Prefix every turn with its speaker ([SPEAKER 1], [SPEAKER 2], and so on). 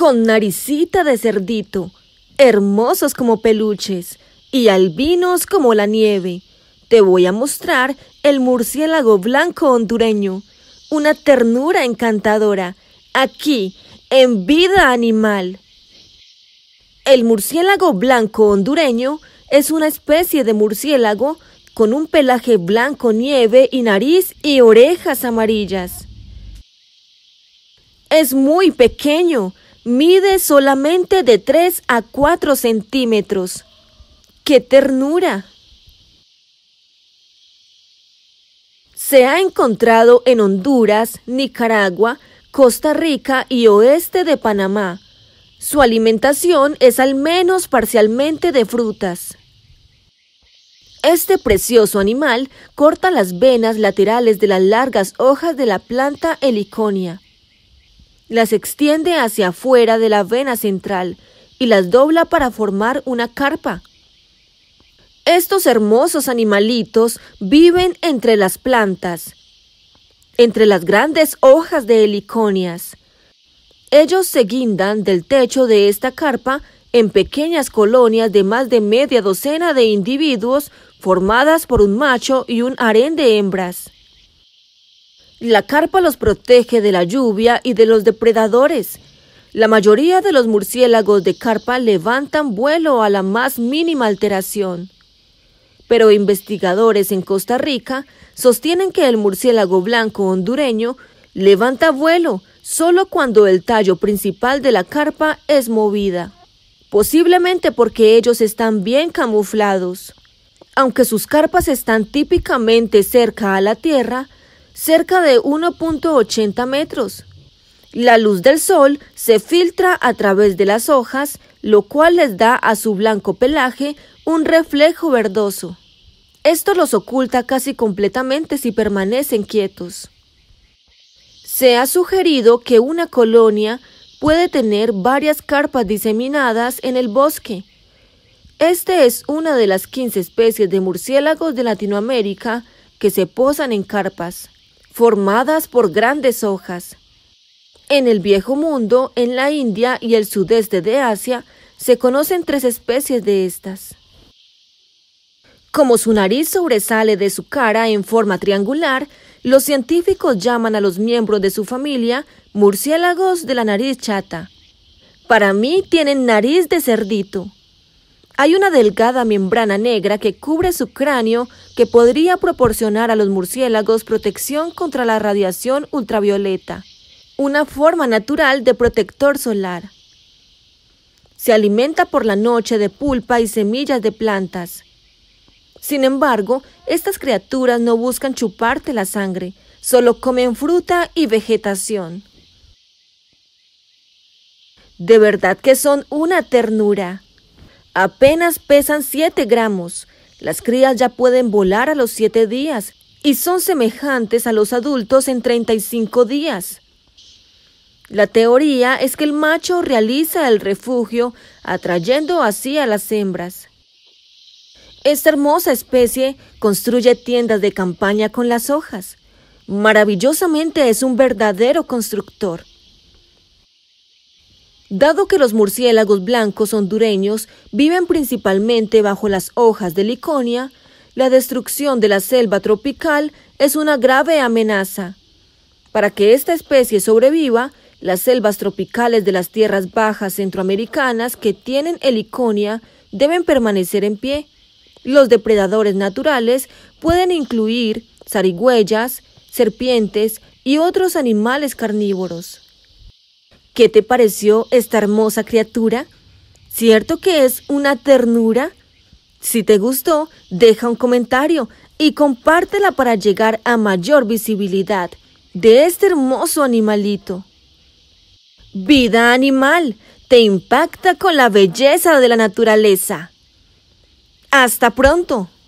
[SPEAKER 1] con naricita de cerdito, hermosos como peluches y albinos como la nieve. Te voy a mostrar el murciélago blanco hondureño, una ternura encantadora, aquí, en vida animal. El murciélago blanco hondureño es una especie de murciélago con un pelaje blanco nieve y nariz y orejas amarillas. Es muy pequeño Mide solamente de 3 a 4 centímetros. ¡Qué ternura! Se ha encontrado en Honduras, Nicaragua, Costa Rica y oeste de Panamá. Su alimentación es al menos parcialmente de frutas. Este precioso animal corta las venas laterales de las largas hojas de la planta heliconia las extiende hacia afuera de la vena central y las dobla para formar una carpa. Estos hermosos animalitos viven entre las plantas, entre las grandes hojas de heliconias. Ellos se guindan del techo de esta carpa en pequeñas colonias de más de media docena de individuos formadas por un macho y un harén de hembras. La carpa los protege de la lluvia y de los depredadores. La mayoría de los murciélagos de carpa levantan vuelo a la más mínima alteración. Pero investigadores en Costa Rica sostienen que el murciélago blanco hondureño levanta vuelo solo cuando el tallo principal de la carpa es movida, posiblemente porque ellos están bien camuflados. Aunque sus carpas están típicamente cerca a la tierra, cerca de 1.80 metros. La luz del sol se filtra a través de las hojas, lo cual les da a su blanco pelaje un reflejo verdoso. Esto los oculta casi completamente si permanecen quietos. Se ha sugerido que una colonia puede tener varias carpas diseminadas en el bosque. Esta es una de las 15 especies de murciélagos de Latinoamérica que se posan en carpas formadas por grandes hojas. En el Viejo Mundo, en la India y el sudeste de Asia, se conocen tres especies de estas. Como su nariz sobresale de su cara en forma triangular, los científicos llaman a los miembros de su familia murciélagos de la nariz chata. Para mí tienen nariz de cerdito. Hay una delgada membrana negra que cubre su cráneo que podría proporcionar a los murciélagos protección contra la radiación ultravioleta, una forma natural de protector solar. Se alimenta por la noche de pulpa y semillas de plantas. Sin embargo, estas criaturas no buscan chuparte la sangre, solo comen fruta y vegetación. De verdad que son una ternura. Apenas pesan 7 gramos. Las crías ya pueden volar a los 7 días y son semejantes a los adultos en 35 días. La teoría es que el macho realiza el refugio atrayendo así a las hembras. Esta hermosa especie construye tiendas de campaña con las hojas. Maravillosamente es un verdadero constructor. Dado que los murciélagos blancos hondureños viven principalmente bajo las hojas de liconia, la destrucción de la selva tropical es una grave amenaza. Para que esta especie sobreviva, las selvas tropicales de las tierras bajas centroamericanas que tienen heliconia deben permanecer en pie. Los depredadores naturales pueden incluir zarigüeyas, serpientes y otros animales carnívoros. ¿Qué te pareció esta hermosa criatura? ¿Cierto que es una ternura? Si te gustó, deja un comentario y compártela para llegar a mayor visibilidad de este hermoso animalito. Vida animal, te impacta con la belleza de la naturaleza. Hasta pronto.